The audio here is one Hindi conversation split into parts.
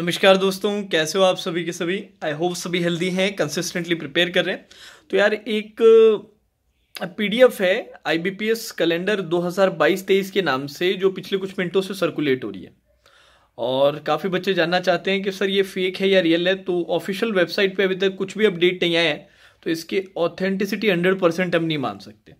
नमस्कार दोस्तों कैसे हो आप सभी के सभी आई होप सभी हेल्दी हैं कंसिस्टेंटली प्रिपेयर कर रहे हैं तो यार एक पीडीएफ है आईबीपीएस कैलेंडर 2022-23 के नाम से जो पिछले कुछ मिनटों से सर्कुलेट हो रही है और काफ़ी बच्चे जानना चाहते हैं कि सर ये फेक है या रियल है तो ऑफिशियल वेबसाइट पे अभी तक कुछ भी अपडेट नहीं आया है तो इसकी ऑथेंटिसिटी हंड्रेड परसेंट हम नहीं मान सकते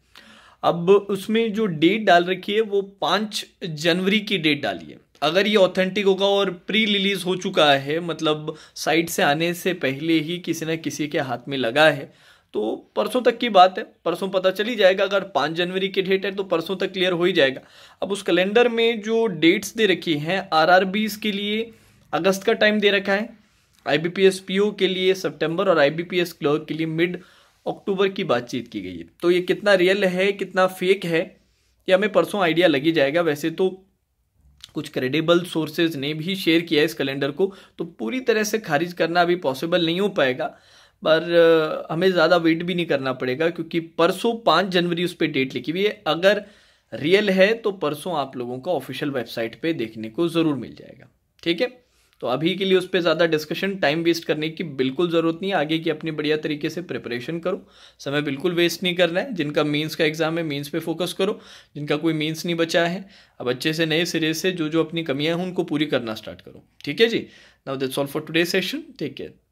अब उसमें जो डेट डाल रखी है वो पाँच जनवरी की डेट डाली है अगर ये ऑथेंटिक होगा और प्री रिलीज़ हो चुका है मतलब साइट से आने से पहले ही किसी न किसी के हाथ में लगा है तो परसों तक की बात है परसों पता चली जाएगा अगर पाँच जनवरी की डेट है तो परसों तक क्लियर हो ही जाएगा अब उस कैलेंडर में जो डेट्स दे रखी हैं आर आर के लिए अगस्त का टाइम दे रखा है आई बी के लिए सितंबर और आई क्लर्क के लिए मिड अक्टूबर की बातचीत की गई है तो ये कितना रियल है कितना फेक है ये हमें परसों आइडिया लगी जाएगा वैसे तो कुछ क्रेडिबल सोर्सेज ने भी शेयर किया है इस कैलेंडर को तो पूरी तरह से खारिज करना अभी पॉसिबल नहीं हो पाएगा पर हमें ज़्यादा वेट भी नहीं करना पड़ेगा क्योंकि परसों पाँच जनवरी उस पर डेट लिखी हुई है अगर रियल है तो परसों आप लोगों का ऑफिशियल वेबसाइट पे देखने को ज़रूर मिल जाएगा ठीक है तो अभी के लिए उस पर ज़्यादा डिस्कशन टाइम वेस्ट करने की बिल्कुल ज़रूरत नहीं है आगे की अपनी बढ़िया तरीके से प्रिपरेशन करो समय बिल्कुल वेस्ट नहीं करना है जिनका मीन्स का एग्ज़ाम है मीन्स पे फोकस करो जिनका कोई मीन्स नहीं बचा है अब अच्छे से नए सिरे से जो जो अपनी कमियाँ हैं उनको पूरी करना स्टार्ट करो ठीक है जी now that's all for today session take care